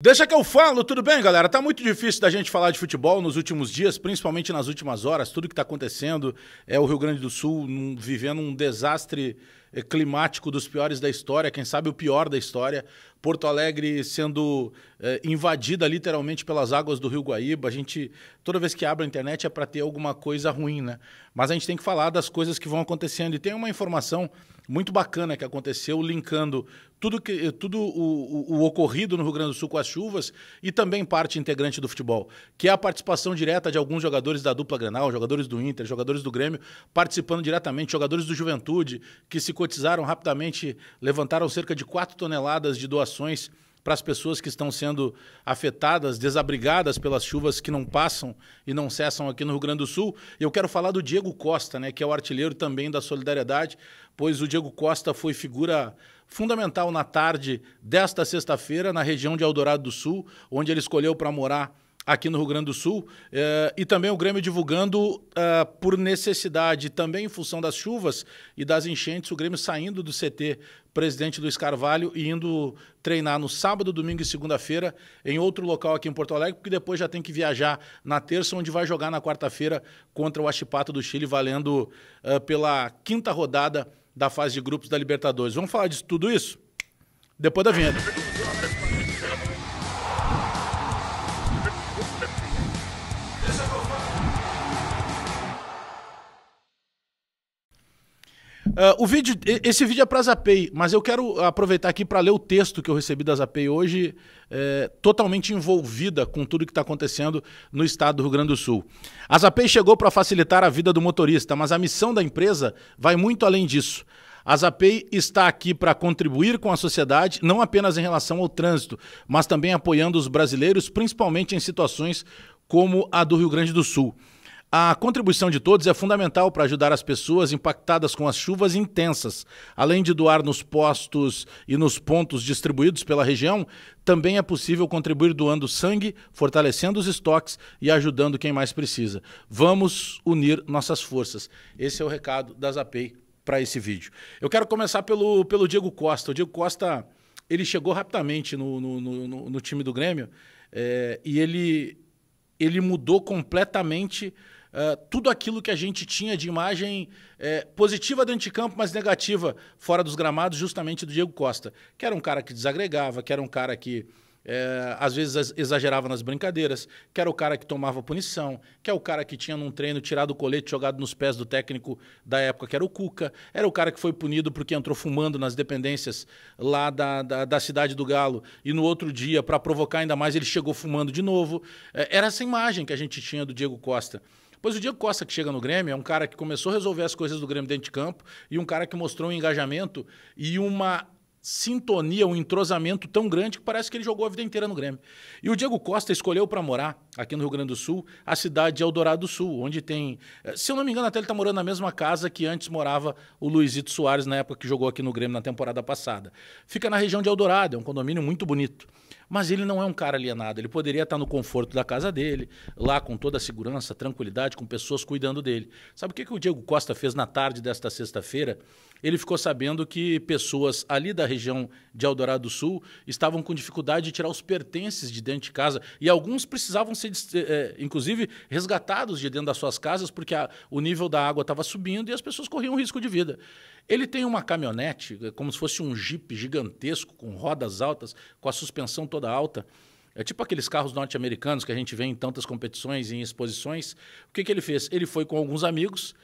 Deixa que eu falo, tudo bem, galera? Tá muito difícil da gente falar de futebol nos últimos dias, principalmente nas últimas horas, tudo que tá acontecendo. É o Rio Grande do Sul vivendo um desastre eh, climático dos piores da história, quem sabe o pior da história. Porto Alegre sendo eh, invadida literalmente pelas águas do Rio Guaíba. A gente, toda vez que abre a internet é para ter alguma coisa ruim, né? Mas a gente tem que falar das coisas que vão acontecendo. E tem uma informação muito bacana que aconteceu, linkando tudo, que, eh, tudo o, o, o ocorrido no Rio Grande do Sul com as chuvas e também parte integrante do futebol, que é a participação direta de alguns jogadores da dupla Granal, jogadores do Inter, jogadores do Grêmio, participando diretamente, jogadores do Juventude, que se cotizaram rapidamente, levantaram cerca de 4 toneladas de doações para as pessoas que estão sendo afetadas, desabrigadas pelas chuvas que não passam e não cessam aqui no Rio Grande do Sul. Eu quero falar do Diego Costa, né, que é o artilheiro também da solidariedade, pois o Diego Costa foi figura fundamental na tarde desta sexta-feira na região de Eldorado do Sul, onde ele escolheu para morar aqui no Rio Grande do Sul. Uh, e também o Grêmio divulgando uh, por necessidade, também em função das chuvas e das enchentes, o Grêmio saindo do CT, presidente Luiz Carvalho, e indo treinar no sábado, domingo e segunda-feira em outro local aqui em Porto Alegre, porque depois já tem que viajar na terça, onde vai jogar na quarta-feira contra o Achipato do Chile, valendo uh, pela quinta rodada da fase de grupos da Libertadores. Vamos falar de tudo isso? Depois da vinheta. Uh, o vídeo, esse vídeo é para a Zapay, mas eu quero aproveitar aqui para ler o texto que eu recebi da Zapay hoje, é, totalmente envolvida com tudo que está acontecendo no estado do Rio Grande do Sul. A Zapay chegou para facilitar a vida do motorista, mas a missão da empresa vai muito além disso. A Zapay está aqui para contribuir com a sociedade, não apenas em relação ao trânsito, mas também apoiando os brasileiros, principalmente em situações como a do Rio Grande do Sul. A contribuição de todos é fundamental para ajudar as pessoas impactadas com as chuvas intensas. Além de doar nos postos e nos pontos distribuídos pela região, também é possível contribuir doando sangue, fortalecendo os estoques e ajudando quem mais precisa. Vamos unir nossas forças. Esse é o recado da Zapei para esse vídeo. Eu quero começar pelo, pelo Diego Costa. O Diego Costa ele chegou rapidamente no, no, no, no time do Grêmio é, e ele, ele mudou completamente ah, tudo aquilo que a gente tinha de imagem é, positiva dentro de campo, mas negativa fora dos gramados, justamente do Diego Costa, que era um cara que desagregava, que era um cara que é, às vezes exagerava nas brincadeiras, que era o cara que tomava punição, que é o cara que tinha num treino tirado o colete jogado nos pés do técnico da época, que era o Cuca, era o cara que foi punido porque entrou fumando nas dependências lá da, da, da cidade do Galo e no outro dia, para provocar ainda mais, ele chegou fumando de novo. É, era essa imagem que a gente tinha do Diego Costa. Pois o Diego Costa que chega no Grêmio é um cara que começou a resolver as coisas do Grêmio dentro de campo e um cara que mostrou um engajamento e uma sintonia, um entrosamento tão grande que parece que ele jogou a vida inteira no Grêmio. E o Diego Costa escolheu para morar aqui no Rio Grande do Sul a cidade de Eldorado do Sul, onde tem, eh, se eu não me engano, até ele está morando na mesma casa que antes morava o Luizito Soares na época que jogou aqui no Grêmio na temporada passada. Fica na região de Eldorado, é um condomínio muito bonito. Mas ele não é um cara alienado. Ele poderia estar no conforto da casa dele, lá com toda a segurança, tranquilidade, com pessoas cuidando dele. Sabe o que, que o Diego Costa fez na tarde desta sexta-feira? Ele ficou sabendo que pessoas ali da região de Eldorado do Sul estavam com dificuldade de tirar os pertences de dentro de casa. E alguns precisavam ser, é, inclusive, resgatados de dentro das suas casas, porque a, o nível da água estava subindo e as pessoas corriam risco de vida. Ele tem uma caminhonete, eh, como se fosse um jipe gigantesco, com rodas altas, com a suspensão toda toda alta. É tipo aqueles carros norte-americanos que a gente vê em tantas competições e em exposições. O que, que ele fez? Ele foi com alguns amigos,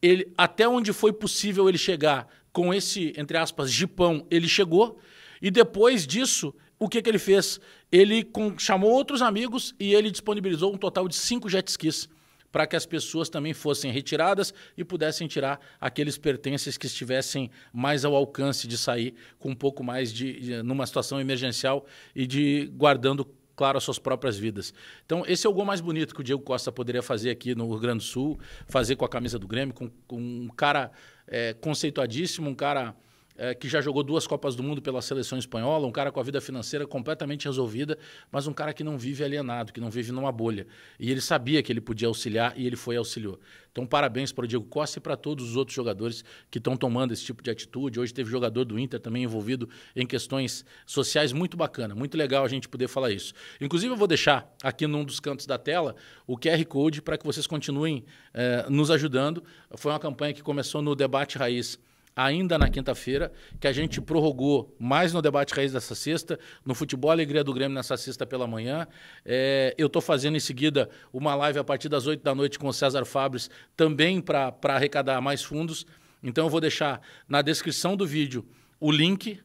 ele, até onde foi possível ele chegar com esse, entre aspas, jipão, ele chegou. E depois disso, o que, que ele fez? Ele com, chamou outros amigos e ele disponibilizou um total de cinco jet skis para que as pessoas também fossem retiradas e pudessem tirar aqueles pertences que estivessem mais ao alcance de sair com um pouco mais de, de numa situação emergencial e de guardando claro, as suas próprias vidas. Então, esse é o gol mais bonito que o Diego Costa poderia fazer aqui no Rio Grande do Sul, fazer com a camisa do Grêmio, com, com um cara é, conceituadíssimo, um cara é, que já jogou duas Copas do Mundo pela seleção espanhola, um cara com a vida financeira completamente resolvida, mas um cara que não vive alienado, que não vive numa bolha. E ele sabia que ele podia auxiliar e ele foi e auxiliou. Então, parabéns para o Diego Costa e para todos os outros jogadores que estão tomando esse tipo de atitude. Hoje teve jogador do Inter também envolvido em questões sociais muito bacana, muito legal a gente poder falar isso. Inclusive, eu vou deixar aqui num dos cantos da tela o QR Code para que vocês continuem eh, nos ajudando. Foi uma campanha que começou no Debate Raiz ainda na quinta-feira, que a gente prorrogou mais no debate raiz dessa sexta, no Futebol Alegria do Grêmio nessa sexta pela manhã. É, eu estou fazendo em seguida uma live a partir das 8 da noite com o César Fabres, também para arrecadar mais fundos. Então eu vou deixar na descrição do vídeo o link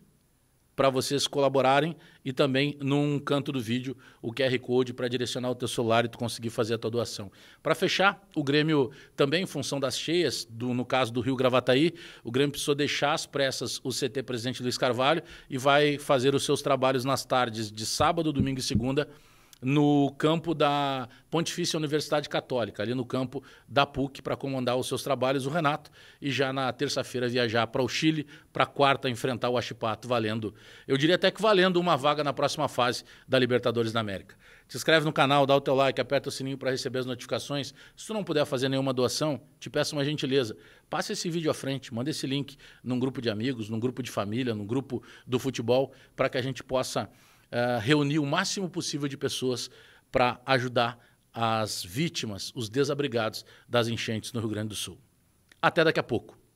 para vocês colaborarem e também num canto do vídeo o QR Code para direcionar o teu celular e tu conseguir fazer a tua doação. Para fechar, o Grêmio também, em função das cheias, do, no caso do Rio Gravataí, o Grêmio precisou deixar às pressas o CT presidente Luiz Carvalho e vai fazer os seus trabalhos nas tardes de sábado, domingo e segunda no campo da Pontifícia Universidade Católica, ali no campo da PUC, para comandar os seus trabalhos, o Renato, e já na terça-feira viajar para o Chile, para quarta enfrentar o Achipato, valendo, eu diria até que valendo uma vaga na próxima fase da Libertadores da América. Te inscreve no canal, dá o teu like, aperta o sininho para receber as notificações. Se tu não puder fazer nenhuma doação, te peço uma gentileza. Passa esse vídeo à frente, manda esse link num grupo de amigos, num grupo de família, num grupo do futebol, para que a gente possa eh, reunir o máximo possível de pessoas para ajudar as vítimas, os desabrigados das enchentes no Rio Grande do Sul. Até daqui a pouco.